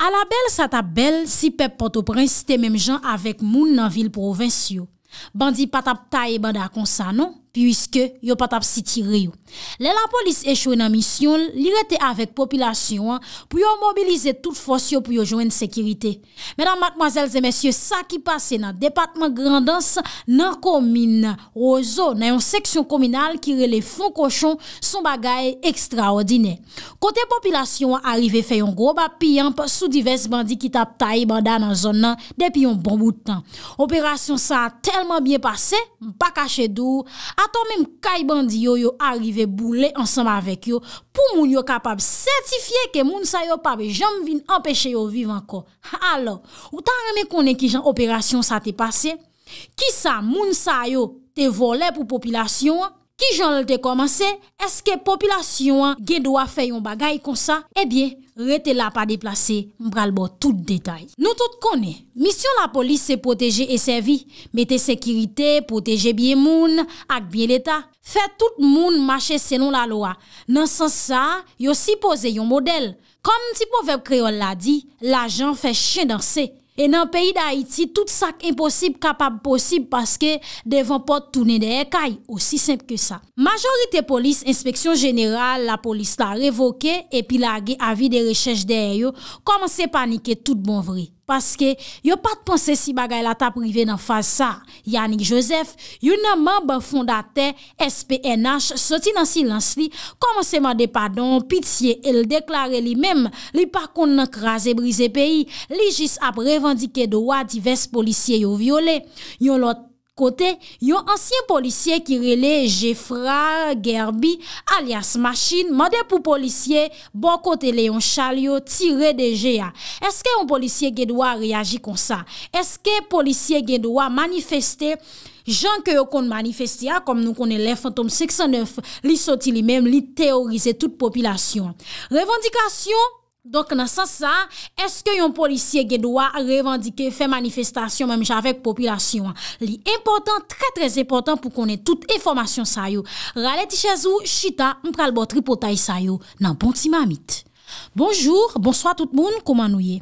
A la bel sa ta bel, si pep poto prensi te menm jan avèk moun nan vil provensyo. Bandi patap ta e bandakonsa non? pwiske yo pat ap siti riyou. Le la polis echwe nan misyon, li rete avek populasyon an, pou yo mobilize tout fos yo pou yo jwen sekirite. Menan, matmazelze, mesyou, sa ki pase nan depatman grandans nan komine, o zo, nan yon seksyon kominal ki rele fon koshon, son bagay ekstraordine. Kote populasyon an, arrive fe yon groba piyamp sou divers bandi ki tap tayi bandan an zon nan, depi yon bon boutan. Operasyon sa a telman bien pase, pa kache dou, a Ato mèm kay bandi yo yo arrive boule ansanm avèk yo pou moun yo kapab sertifiye ke moun sa yo pabe jam vin empèche yo vivan ko. Ha alò, ou tan remè konen ki jan operasyon sa te pase, ki sa moun sa yo te vole pou populasyon an? Ki joun lte komanse, eske popilasyon gen do a fe yon bagay kon sa? Ebyen, rete la pa deplase mbral bo tout detay. Nou tout konen, misyon la polis se proteje e sevi. Mete sekirite, proteje bie moun ak bie leta. Fe tout moun mache senon la loa. Nan sensa, yo si pose yon model. Kom ti po vep kreol la di, la jan fe chen danse. E nan peyi da Haiti, tout sak imposib kapab posib paske devon pot toune de ekay, osi semp ke sa. Majorite polis, inspeksyon general, la polis la revoke epi la ge avi de rechèj de eyo, koman se panike tout bon vri. Paske, yo pat ponse si bagay la ta prive nan fasa. Yannick Joseph, yon nan mab fondate SPNH, soti nan silans li, kon man seman de padon, pitiye, el deklare li menm, li pakoun nan kraze brize peyi, li jis ap revandike dowa divers polisye yo viole. Kote, yon ansyen polisye ki rele jefrar, gerbi, alias masin, mode pou polisye, bon kote le yon chalyo tire de jea. Eske yon polisye gen doa reagi konsa? Eske polisye gen doa manifeste jan ke yon kon manifeste a, kom nou konen le fantom 69, li soti li mem, li teorize tout popilasyon? Revendikasyon? Donk nan san sa, eske yon polisye gen doa revandike fe manifestasyon mem javek popilasyon? Li important, tre trez important pou konen tout informasyon sayo. Raleti Chezou, Chita, mpral botri potay sayo nan pon ti mamit. Bonjour, bonsoi tout moun, koman nou ye?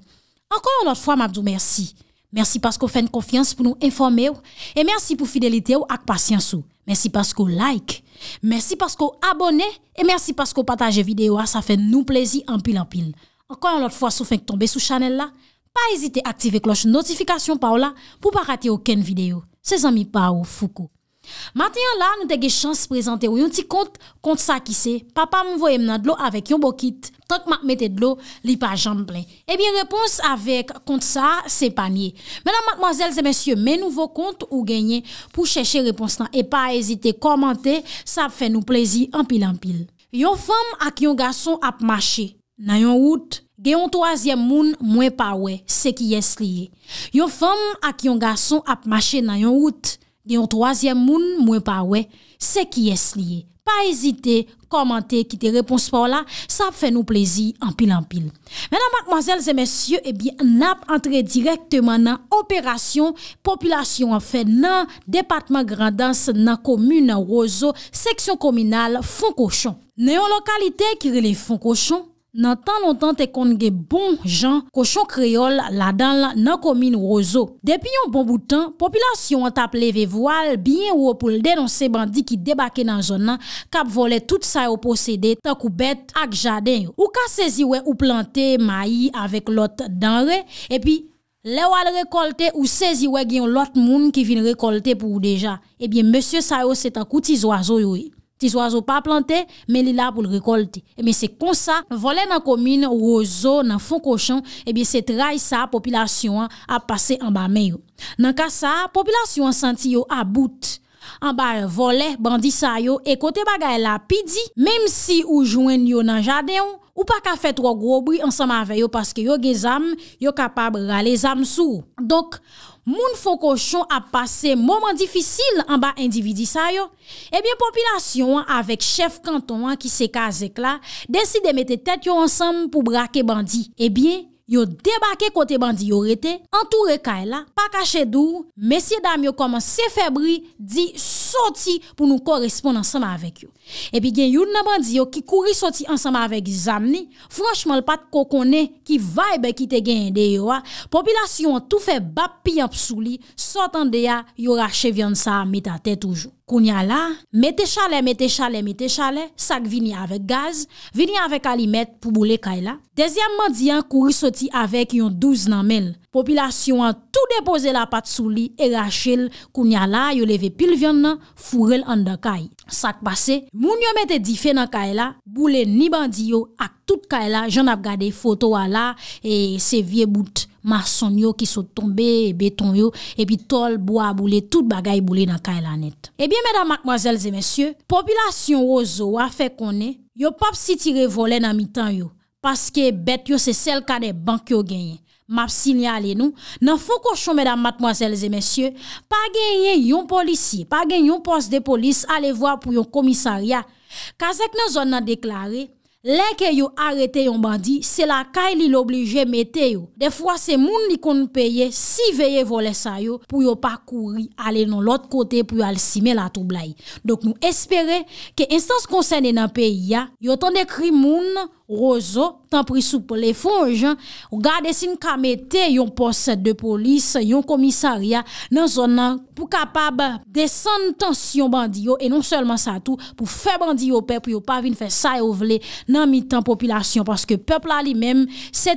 Ankon yon not fwa, mabdou, mersi. Mersi pasko fen konfians pou nou informe ou, e mersi pou fidelite ou ak pasyans ou. Mersi pasko like, mersi pasko abone, e mersi pasko pataje videyo a, sa fen nou plezi anpil anpil. Enkwen yon lot fwa sou fwenk tombe sou chanel la, pa ezite aktive kloche notifikasyon pa ou la pou pa rate yon ken video. Se zanmi pa ou foukou. Maten yon la, nou te ge chans prezante ou yon ti kont kont sa ki se. Papa mwen voye mna dlo avek yon bokit, tonk mak mette dlo li pa jamble. Ebyen repons avek kont sa se panye. Menan matmoazelze mensyo men nouvo kont ou genye pou cheche repons nan. E pa ezite komante, sa fe nou plezi anpil anpil. Yon fem ak yon gason ap mache. Nan yon wout, gen yon toazyem moun mwen pawe, se ki yes liye. Yon fem ak yon gason ap mache nan yon wout, gen yon toazyem moun mwen pawe, se ki yes liye. Pa ezite, komante, kite repons pa wala, sa ap fè nou plezi, anpil anpil. Menan, mademoiselles et messieurs, ebi, eh nap entre direktement nan operasyon, populasyon ap fè nan departement grandans nan komu nan rozo, seksyon kominal, fon koshon. Nan yon lokalite kire le fon koshon? Nan tan non tan te kon gen bon jan koshon kriol la dan la nan komin wazo. Depi yon bon boutan, populasyon an tap leve voal biyen wopoul denon se bandi ki debake nan zon nan kap vole tout sa yo posede takou bet ak jaden. Ou ka seziwe ou plante mayi avek lot denre epi lewal rekolte ou seziwe gen lot moun ki vin rekolte pou ou deja. Ebyen monsye sa yo se takouti zwa zo yoye. Ti zo azo pa plante, men li la pou l rekolte. E mi se konsa, vole nan komine ou o zo nan fon koshan, e eh bi se trai sa popilasyon a pase an ba men yo. Nan ka sa, popilasyon an santi yo a bout. An ba vole, bandi sa yo, e kote bagay la pidi, mem si ou jwen yo nan jadeyon, ou pa ka fet ro grobri ansan ma veyo paske yo ge zam, yo kapab rale zam sou. Dok, Moun fokoshon ap pase moman difisil an ba individi sa yo. Ebyen, popilasyon an avek chef kanton an ki se kazek la, desi de mete tet yo ansam pou brake bandi. Ebyen, Yo debake kote bandi yo rete, entoure kay la, pa kache dour, mesye dam yo koman se febri, di soti pou nou korespon ansama avek yo. Epi gen yon nan bandi yo ki kouri soti ansama avek zam ni, franchman l pat kokone ki vaebe ki te gen yon deyo a, populasyon toufe bap pi yon psouli, sotan deya yo rachevyon sa metate toujou. Koun ya la, mette chale, mette chale, mette chale, sak vini avek gaz, vini avek alimet pou boule kay la. Dezyam mandi an kouri soti avek yon 12 nan menl. Popilasyon an tou depoze la pat sou li e rachel kounya la yo leve pil vyon nan furel an da kay. Sak base, moun yo mette dife nan kay la, boule ni bandi yo ak tout kay la, jen ap gade foto wala e se vie bout mason yo ki sou tombe beton yo e pi tol bo eh a boule tout bagay boule nan kay la net. E biye medan makmwazelze mensyo, popilasyon yo zo wafek konen, yo pap si tire vole nan mitan yo, paske bet yo se sel kade bank yo genyen. Map sinyalen nou, nan fokou chou mèdam matmoazèl zè mèsyè, pa gen yon polisye, pa gen yon pos de polis, ale vwa pou yon komisarya. Kazek nan zon nan deklarè, lè ke yon arete yon bandi, se la kay li l'oblige metè yon. De fwa se moun li kon nou peye, si veye volè sa yon, pou yon pakouri, ale non l'ot kote, pou yon al simè la troubla yon. Dok nou espere, ke instans konsènen nan peyi ya, yon ton dekri moun nan, rozo, tan prisou pou le fonj ou gade sin kamete yon poset de polis, yon komisaria nan zon nan pou kapab desen tansyon bandi yo e non selman sa tou pou fe bandi yo pep pou yo pa vin fe sa yo vle nan mitan populasyon, paske pep la li menm se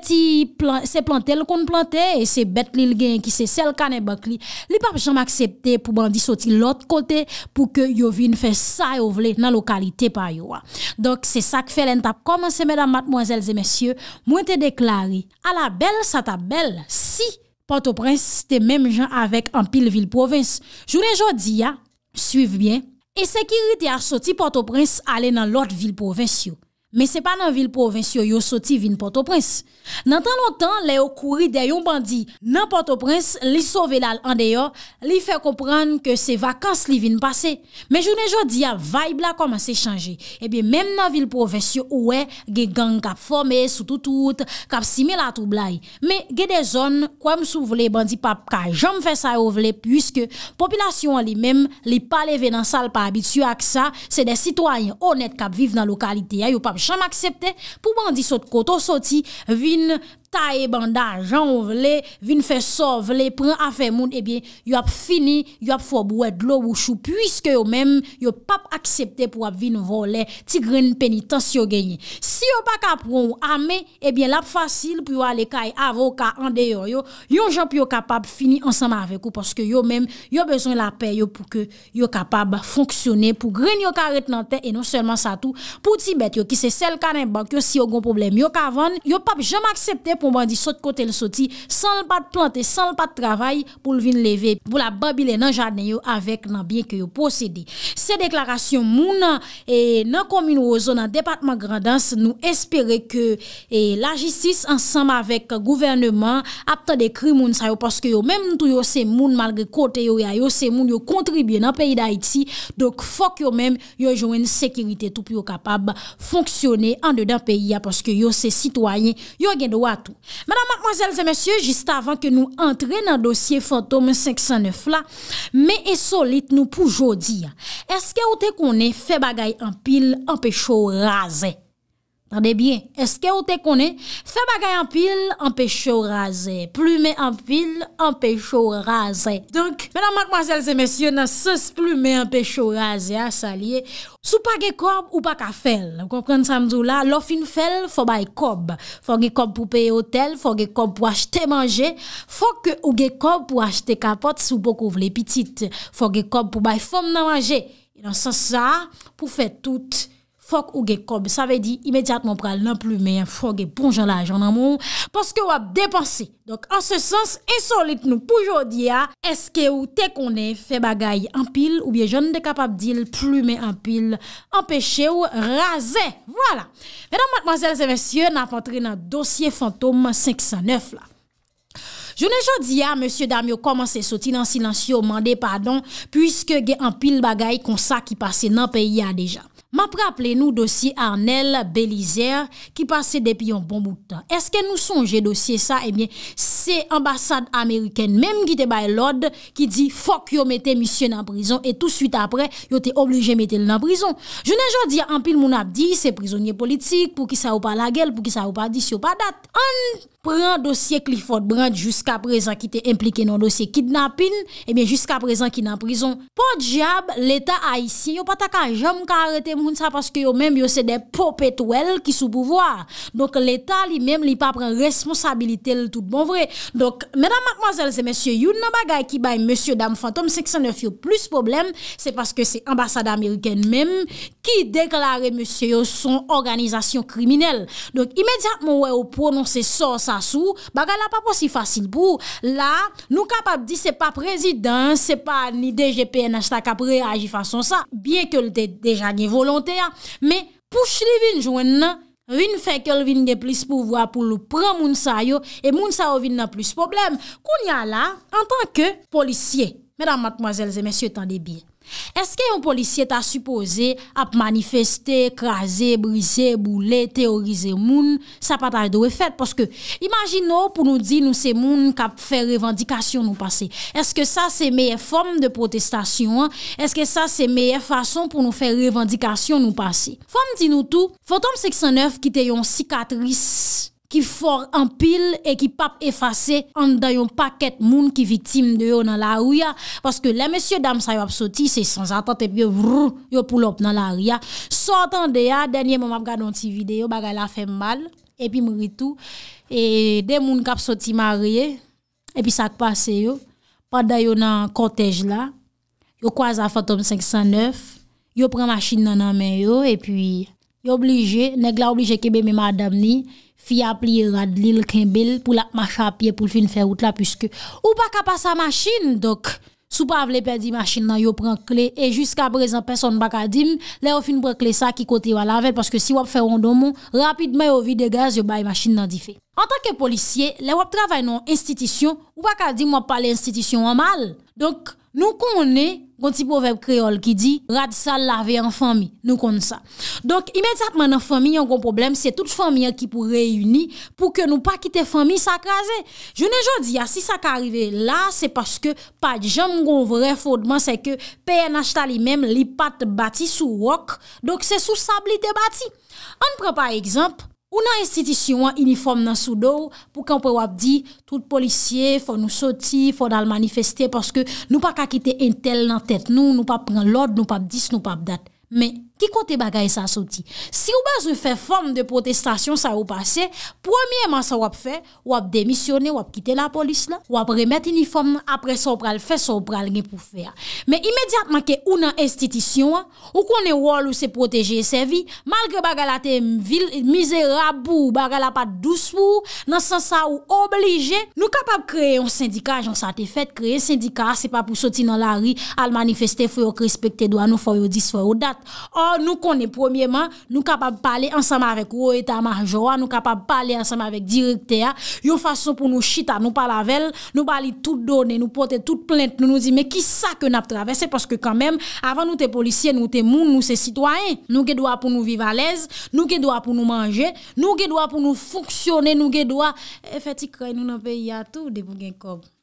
plantel kon plantel, se bet li lgen ki se sel kane bakli, li pap janm aksepte pou bandi soti lot kote pou ke yo vin fe sa yo vle nan lokalite pa yo wa donk se sak fe lenta pou koman se men mademoiselles et messieurs, moi te déclare à la belle sa tabelle si Port-au-Prince te même gens avec en pile ville-province. Jour et jour dia, suive bien et sécurité a sauté Port-au-Prince aller dans l'autre ville-province. men se pa nan vil provensyo yo soti vin Port-au-Prince. Nan tan lontan le yo kouri de yon bandi nan Port-au-Prince li sove lal an deyo li fe kompran ke se vakans li vin pase. Men jounen joun di ya vaib la koman se chanje. Ebe eh men nan vil provensyo ouwe ge gang kap forme, soutoutout, kap sime la troublai. Men ge de zon kwa m sou vle bandi pap kaj jan m fe sa yo vle pwiske popilasyon li men li pale ve nan sal pa abityu ak sa se de sitwany honet kap vive nan lokalite ya yo pap chanm aksepte pou bandi sot koto soti vin nan tae banda jan ou vle, vin fè so vle, pren a fè moun, ebyen, yo ap fini, yo ap fòb wèd lo wouchou, pwiske yo mèm, yo pap akseptè pou ap vin volè, ti gren penitans yo genye. Si yo pa kapron ou amè, ebyen, lap fasil pou yo ale kaye avoka, an deyo yo, yon jop yo kapap fini ansanm avèk ou, pwoske yo mèm, yo bezon la pè yo pou ke yo kapap fonksyonè, pou gren yo karet nan tè, e non sèlman sa tou, pou tibèt yo, ki se sel kanen bank yo, si yo gon problem yo kavan pou mwen di sot kote l soti, san l pa de plante, san l pa de travay pou l vin leve, pou la babile nan jadne yo avek nan bien ki yo posede. Se deklarasyon moun, nan e, komine ou ozon nan departement grandans nou espere ke e, la jistis ansam avek gouvernement apte de kri moun sayo, paske yo menm tou yo se moun malge kote yo yo se moun yo kontribye nan peyi da iti, dok fok yo menm yo joen sekirite toup yo kapab fonksyone an de dan peyi ya, paske yo se sitwanyen, yo gen do wato Madame, mademoiselles et messieurs, juste avant que nous entrer dans le dossier fantôme 509 là, mais est solide, nous pouvons dire, est-ce qu'il y a ou t'es qu'on est fait bagaille en pile, en pécho rasé? Tande bien, eske ou te kone, fe bagay an pil, an pechou raze. Plume an pil, an pechou raze. Donk, menan mank masel se mesye nan sos plume an pechou raze a salye, sou pa ge kob ou pa ka fel. Mkon pren samdou la, lo fin fel, fo bay kob. Fo ge kob pou peye hotel, fo ge kob pou achete manje, fo ke ou ge kob pou achete kapot sou pokou vle pitit. Fo ge kob pou bay fom nan manje. E nan san sa, pou fe toute. Fok ou ge kob, sa ve di, imediatman pral nan plume, fok ge ponjala a janan moun, poske wap depanse. Dok, an se sens, insolite nou poujodi ya, eske ou te konen fe bagay an pil, ou bie jen de kapap dil plume an pil, an peche ou raze. Voilà. Vedan, mademoiselles et messieurs, nan patre nan dosye fantom 509 la. Joune jodi ya, monsieur Damio, koman se soti nan silansyo, mande pardon, pwiske ge an pil bagay kon sa ki pase nan pe ya deja. mapre aple nou dosye Arnel Belizer ki pase depi yon bon boutan. Eske nou sonje dosye sa e eh bie se ambasade Ameriken menm ki te bay lode ki di fok yo mette misyon nan prison e tout suite apre yo te oblige mette nan prison. Je ne jodi ya ampil moun apdi se prisonye politik pou ki sa ou pa la gel pou ki sa ou pa dis eh yo pa dat an pren dosye Clifford Brand jusqu aprezen ki te implike nan dosye kidnapping e bie jusqu aprezen ki nan prison. Po diab l'eta a isi yo pataka jom ka arete moun sa paske yo mèm yo se de popet wèl ki sou bouvoar. Donk l'Etat li mèm li pa pren responsabilite l tout bon vre. Donk, mèdam akmazèl se mèsyo youn nan bagay ki bay mèsyo dam fantom, seksan nè fyo plus problem, se paske se ambasada amiriken mèm ki deklare mèsyo yo son organizasyon kriminel. Donk, imèdiatmou wè ou prononsè sor sa sou, bagay la pa po si fasil pou. La, nou kapap di se pa prezident, se pa ni DGPN achta kapre aji fason sa, bien ke l'te deja nye vol Yon te ya, me pou chri vin jwen nan, vin fekel vin de plis pou vwa pou lou pran moun sa yo E moun sa yo vin nan plis problem Koun ya la, an tanke polisye, mèdam matmwazelze, mèsyo tan debil Eske yon polisye ta supose ap manifeste, kraze, brise, boule, teorize moun, sa patay do efet? Paske imagino pou nou di nou se moun kap fè revendikasyon nou pase. Eske sa se meye fòm de protestasyon? Eske sa se meye fason pou nou fè revendikasyon nou pase? Fòm di nou tou, Foton 609 ki te yon sikatris... Ki for ampil e ki pap efase an dayon paket moun ki vitim de yo nan la ou ya. Paske le mesye dam sa yo ap soti se sans atat ep yo vrou yon pou lop nan la ou ya. Sotan ah, de ya, denye moun ap gadon ti vide yo baga la fe mbal. Epi mwritou. E de moun kap soti marye. Epi sak pase yo. Pa dayon nan kotej la. Yo kwaza Fatoum 509. Yo pre machine nan nan men yo. Epi... Yo oblije, neg la oblije kebe me madam ni, fi ap li rad li l ken bel pou la macha ap ye pou l fin fè route la pwiske. Ou baka pa sa machin, dok, sou pa avle pe di machin nan yo pran kle, e jiska prezant person baka dim, le yo fin pran kle sa ki kote walavel, paske si wap fè rondon moun, rapidme yo vide gaz yo baye machin nan di fe. En takke polisye, le wap travay nan institisyon, ou baka dim wap pale institisyon waman. Dok, Nou kon ne konti povep kreol ki di radisa lave an fami, nou kon sa. Donk imediatman an fami yon kon problem, se tout fami yon ki pou reyuni pou ke nou pa kite fami sa kaze. Je ne jodi ya si sa ka arrive la, se paske pa di jan mgon vre foudman se ke peye nachta li mem li pat bati sou rok, donk se sou sabli te bati. An pre pa ekzamp. Ou nan institisyon an uniform nan soudou, pouke an pou wap di, tout polisye fò nou soti, fò dal manifeste, paske nou pa kakite entel nan tèt nou, nou pa pren l'od, nou pa bdis, nou pa bdat. Men. Ki kote bagay sa soti? Si ou baz ou fe form de protestasyon sa ou pase, premye man sa wap fe, wap demisyone, wap kite la polis la, wap remet uniform apre sa ou pral fe, sa ou pral gen pou fe. Me imediatman ke ou nan estitisyon, ou konen wol ou se proteje se vi, malge bagal ate mizera bou, bagal apat douswou, nan sensa ou oblije, nou kapap kreye yon sindikaj, yon sa te fet kreye yon sindikaj, se pa pou soti nan la ri, al manifeste fwe yo krespekte do anou, fwe yo disfwe yo dat. Ou, nou konen pwemye man, nou kapab pale ansanm avèk ou etan marjwa, nou kapab pale ansanm avèk direkte ya, yon fason pou nou chita, nou pale avèl, nou pale tout done, nou pote tout plente, nou nou di me ki sa ke nap travesse, paske kanmem, avan nou te policyen, nou te moun, nou se sitwayen, nou ge dwa pou nou vive alez, nou ge dwa pou nou manje, nou ge dwa pou nou foksyone, nou ge dwa... Fati kray nou nan pe yato, debou gen kob.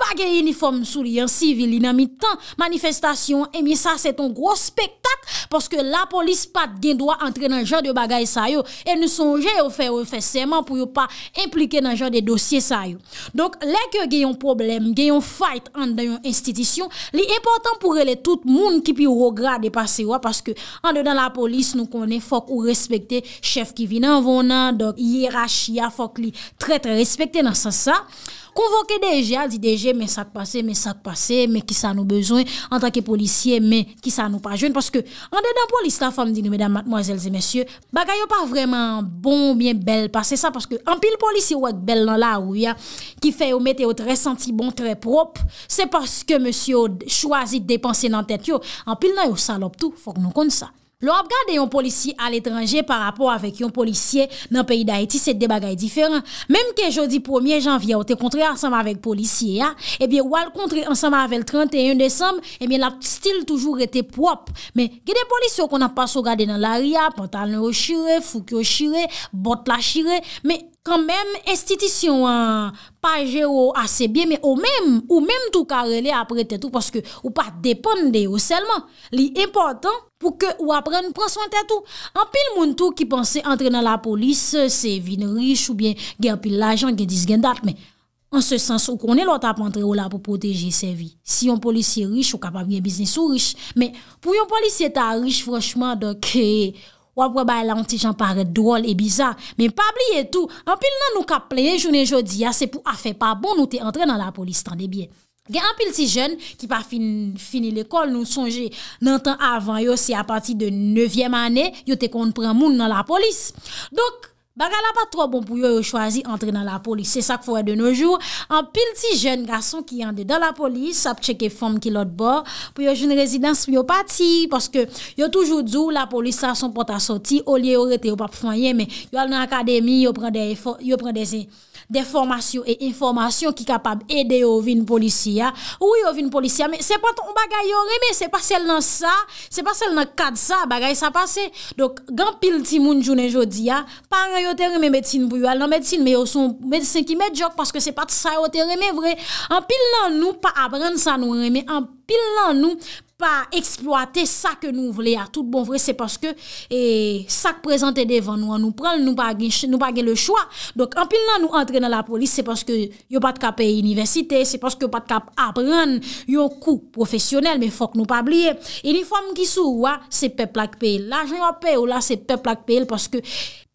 bagay uniform sou li an sivil, li nan mi tan manifestasyon, e mi sa se ton gros spektak, paske la polis pat gen doa antre nan jan de bagay sa yo, e nou sonje ou fe ou fe seman pou yo pa implike nan jan de dosye sa yo. Donk, leke gen yon problem, gen yon fight an den yon institisyon, li important pou rele tout moun ki pi ou rograde pas sewa, paske an de dan la polis nou konen fok ou respekte, chef ki vi nan vonan, donk, hierachia fok li tre tre respekte nan sa sa konvoke deja, di deja Mè sa k pasè, mè sa k pasè, mè ki sa nou bezwen An takè policye, mè ki sa nou pa joun Paske an dè dan polis ta fòm Din nou mè dam matmoèzèl zè mèsyè Bagay yo pa vreman bon, mè bel Paske an pil polis yo wèk bel nan la Ou ya ki fè yo mè te yo Trè senti bon, trè prop Se paske mèsy yo chwazi Dè pensè nan tèt yo An pil nan yo salop tou, fòk nou kon sa Lo ap gade yon polisi al etranje pa rapor avèk yon polisiè nan peyi d'Haïti, set de bagay diferan. Mèm ke jodi 1 janvye ou te kontre asama avèk polisiè ya, ebyè ou al kontre asama avèl 31 desamb, ebyè la stil toujou rete pwop. Mè gade polisiè ou kon ap pa so gade nan l'aria, pantal nou chire, fuk yo chire, bot la chire, mè, Kan mèm estitisyon pa jè ou asè bè, mè ou mèm ou mèm tou ka rele apre tè tou paske ou pa depande ou selman li important pou ke ou apren pronswen tè tou. An pil moun tou ki panse entre nan la polis, se vin rich ou bè gen apil la jan gen dis gen dat, mè an se sens ou konen lout ap entre ou la pou proteje se vi. Si yon polis yè rich ou kapap gen biznis ou rich. Mè pou yon polis yè ta rich fronchman, eh, doke... wap wabay lan ti jan pare droul e bizar. Men pabli etou, anpil nan nou ka pleye jounen jodi ya, se pou a fe pa bon nou te entre nan la polis tan de bie. Gen anpil ti jen ki pa fini l'ekol, nou sonje nan tan avan yo, se a pati de nevyem ane, yo te kon pre moun nan la polis. Dok, Bakal apat tro bon pou yo yo chwazi entre nan la polis. Se sak fwoye de noujou. An pil ti jen gason ki yande dan la polis ap cheke fwom ki lot bo. Pou yo joun rezidans pou yo pati. Paske yo toujou dzou la polis sa son pot a soti. O liye yo rete yo pap fwoye. Yo al nan akademi yo prende se fwoye. de formasyon e informasyon ki kapab ede ou vin policia. Ou yo vin policia, se pat ou bagay yo reme, se pat sel nan sa, se pat sel nan kad sa, bagay sa pase. Donk, gan pil ti moun jounen jodi ya, paran yo te reme medsine bou yo al nan medsine, me yo son medsine ki medjok, paske se pat sa yo te reme vre. An pil nan nou, pa apren sa nou reme, an pil nan nou, paske, pa eksploate sa ke nou vle a tout bon vre, se paske sak prezante devan nou an nou pral, nou pa gen le chwa. Dok anpil nan nou entre nan la polis, se paske yo pat ka pey universite, se paske yo pat ka apren, yo kou profesyonel, men fok nou pa bliye. Et ni fom ki sou, wwa, se pep lak pey. La jen wap pey, ou la se pep lak pey, paske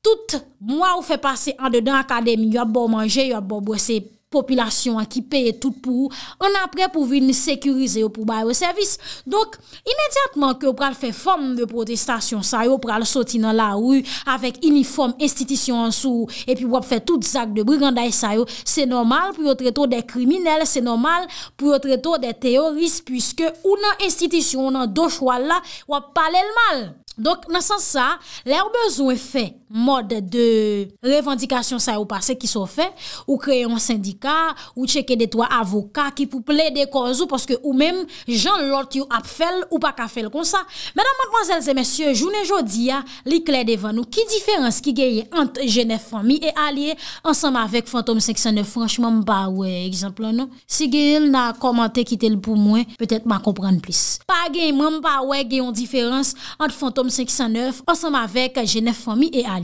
tout mwa ou fe pase an dedan akadem, yo bo manje, yo bo bwese, Popilasyon an ki peye tout pou ou, an apre pou vin sekurize ou pou baye ou servis. Donk, imediatman ke ou pral fe form de protestasyon sa yo, pral soti nan la ou, avek uniform, estitisyon an sou, epi wap fe tout zak de briganday sa yo, se normal pou yo treto de kriminel, se normal pou yo treto de teoris, pwiske ou nan estitisyon, nan dochwal la, wap pale l mal. Donk, nasan sa, lèw bezwen fey. Mod de revendikasyon sa ou pase ki sou fe Ou kreye yon syndika Ou cheke de to avoka Ki pou ple de konzou Poske ou men jen lort yon ap fel Ou pa ka fel kon sa Menan man zelze mensyo Jounen jodi ya Li kle devan nou Ki diferans ki geye ant jenef fami E aliye ansam avek fantom 509 Franchman mba we Exemplon nou Si geye yon na komante ki tel pou mwen Petet ma kompran plis Pa geye mba we geyon diferans Ant fantom 509 Ansam avek jenef fami E aliye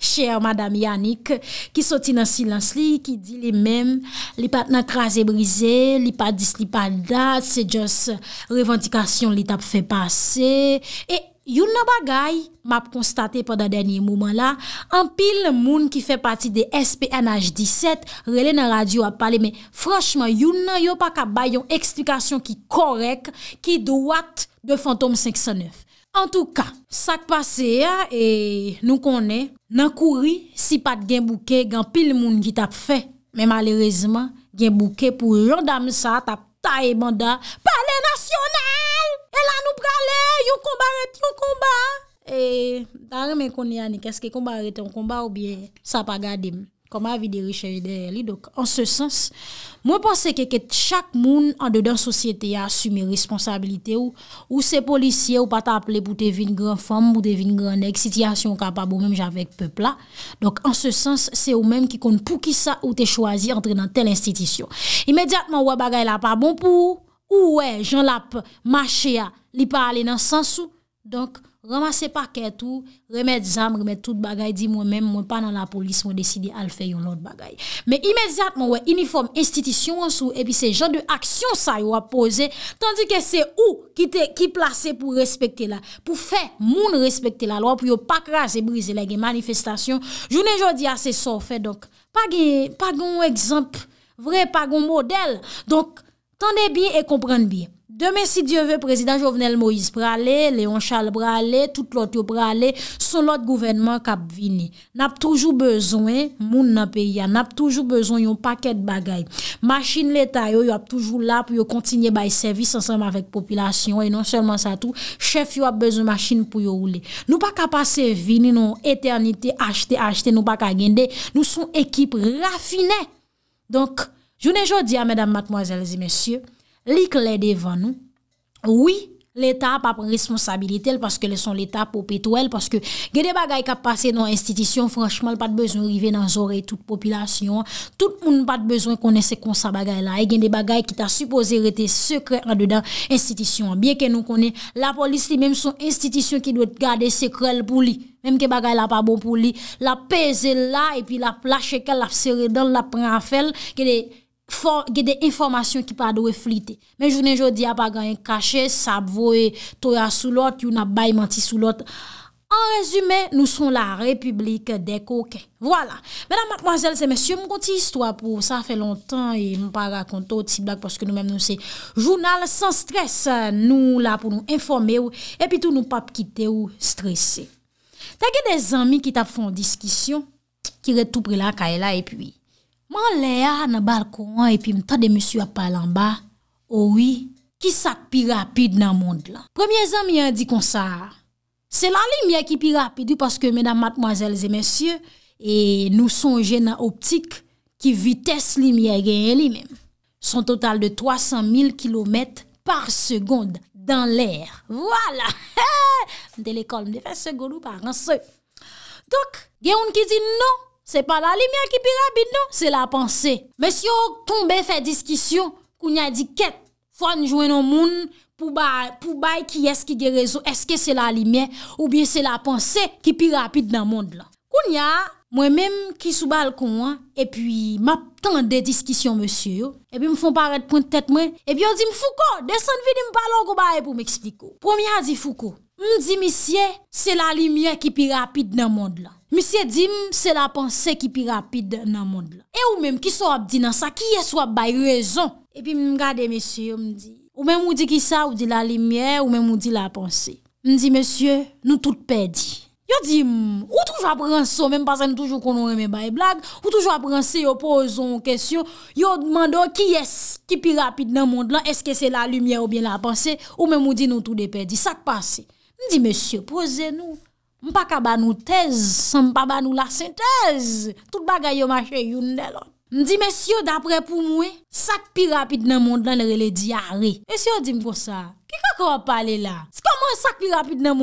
Cher madame Yannick, ki soti nan silans li, ki di li mem, li pat nan traze brise, li pat dis, li pat dat, se jos revantikasyon li tap fe pase. E yon nan bagay, map konstate poda denye mouman la, an pil moun ki fe pati de SPNH 17, rele nan radyo ap pale, men franchman, yon nan yo pa kabay yon eksplikasyon ki korek, ki dwat de Fantom 509. En touka, sak pase ya, nou konen, nan kouri, sipat gen bouke, gen pil moun ki tap fe. Men malerezman, gen bouke pou londam sa, tap ta e bandan, PALE NASYONAL! E lan nou prale, yon komba ret yon komba! E, tan remen konen ya ni, keske komba ret yon komba ou biye, sa pa gadim. kom avi de riche ide li, dok an se sens, mwen pense ke ket chak moun an de dan sosyete ya asume responsabilite ou, ou se polisye ou pa ta aple pou te vin gran fom, pou te vin gran ek, sitiyasyon ka pa bou mèm javek pepla, dok an se sens, se ou mèm ki kon pou ki sa ou te chwazi entre nan tel institisyon. Imediatman wè bagay la pa bon pou, ou wè jan la pa mache ya li pa ale nan sens ou, dok, Ramase pa ketou, remet zam, remet tout bagay, di mwen men, mwen pa nan la polis, mwen deside al fe yon lot bagay. Me imedjatman, wè, uniforme, institisyon, sou, epi se jan de aksyon sa yon wap pose, tandi ke se ou ki te ki place pou respekte la, pou fe moun respekte la, lò pou yon pa kras e brise la gen manifestasyon. Jounen jò di ase so, fe, donk, pa gen, pa gen wè exemple, vre, pa gen model. Donk, tande biye e komprende biye. Demè si Diyo vè, Prezident Jovenel Moïse pralè, Léon Charles pralè, tout l'ot yo pralè, son l'ot gouvernement kap vini. Nap toujou bezon, moun nan peya, nap toujou bezon yon paket bagay. Machin l'Etat yo, yo ap toujou la pou yo kontinye bayi servis ansanm avèk popilasyon et non selman sa tou, chef yo ap bezon machin pou yo oule. Nou pa kap ase vini, nou eternite, achete, achete, nou pa ka gende, nou sou ekip rafine. Donk, jounè jò diya, mèdam matmoazèlzi, mèsyè, Li kle devan nou? Oui, l'Etat pa pa responsabilite el paske le son l'Etat po petouel paske gen de bagay ka pase nan institisyon franchman pa de bezon rive nan zore tout popilasyon, tout moun pa de bezon konen se konsa bagay la e gen de bagay ki ta suppose rete sekre an dedan institisyon, bien ke nou konen la polis li menm son institisyon ki dwe te gade sekrel pou li, menm ke bagay la pa bon pou li, la peze la epi la plache ke la fse redan la pre a fel, gen de ge de informasyon ki pa do e flite. Men jounen jodi ap agan e kache, sab vo e toya sou lot, yon ap bay manti sou lot. An rezume, nou son la Republik de Koke. Vola. Mèdam Matmazel, se mèsyon mkonti istwa pou sa fe lontan, e mou pa rakonto ti blak pwoske nou mèm nou se jounal san stres nou la pou nou informe ou epi tou nou pap kite ou strese. Ta ge de zami ki tap fon diskisyon ki re tou pri la ka e la epi ou Man le a nan balkon an epi mta de monsye wap palan ba, owi, oh ki sak pi rapide nan moun de la. Premye zan mi a di kon sa, se lan li mi a ki pi rapide, ou paske menam matmoazelze monsye, e nou sonje nan optik, ki vites li mi a genye li men. Son total de 300.000 km par segonde dans l'air. Voilà! Mde le kol mde fese goulou pa ran se. Dok, gen yon ki di nou, Se pa la limye ki pi rapide nou? Se la panse. Mwen si yo tombe fe diskisyon, koun ya di ket, fwa njwenon moun pou bay ki eske ge rezo, eske se la limye ou biye se la panse ki pi rapide nan moun la. Koun ya, mwen menm ki sou balkon an, e pi map tan de diskisyon mwen si yo, e bi mwen fon paret pointe tet mwen, e bi yon di mfouko, desan vi di mpalon kou baye pou m'ekspliko. Premier a di fouko, mwen di misye se la limye ki pi rapide nan moun la. Misiye di, mse la panse ki pi rapide nan moun m'm la. E ou mèm ki sou ap di nan sa, ki yes ou ap bay rezon. E pi m gade mesye yo m di, ou mèm ou di ki sa, ou di la limye, ou mèm ou di la panse. M di, mesye, nou tout pedi. Yo di, ou toujwa pranse, ou mèm pasen toujwa konon reme bay blag, ou toujwa pranse yo pozon ou kesyon, yo dmando oh, ki yes ki pi rapide nan moun la, eske se la limye ou bien la panse, ou mèm ou di nou tout de pedi. Sa k'pase? M di, mesye, pose nou. Mpa ka banou tez, mpa banou la sentez. Tout bagay yo mache yon de lon. Mdi mesyo, dapre pou mwe, sak pi rapid nan mond lan re le diare. E syo dim kwa sa, kiko kwa pale la? Koman sak pi rapid nan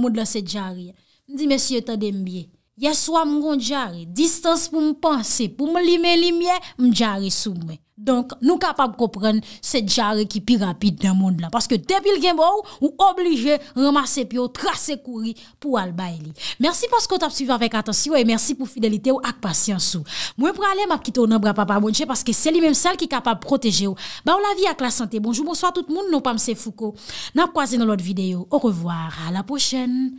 mond lan se diare? Mdi mesyo, ta dembye, yaswa mgon diare. Distans pou mpense, pou mlimen limye, mdiare sou mwen. Donk nou kapap kopren se diare ki pi rapit nan moun blan. Paske debil gen mou ou oblige ramase pi ou trase kouri pou alba elik. Mersi paskot ap suvi avèk atansi ou e mersi pou fidelite ou ak pasyansou. Mwen pralèm ap kite ou nan bra pa pa mounche paske se li menm sel ki kapap proteje ou. Ba ou la vi ak la sante. Bonjou monswa tout moun nou pamse fuko. Nap kwaze nou lot videyo. Ou revoar. A la pochen.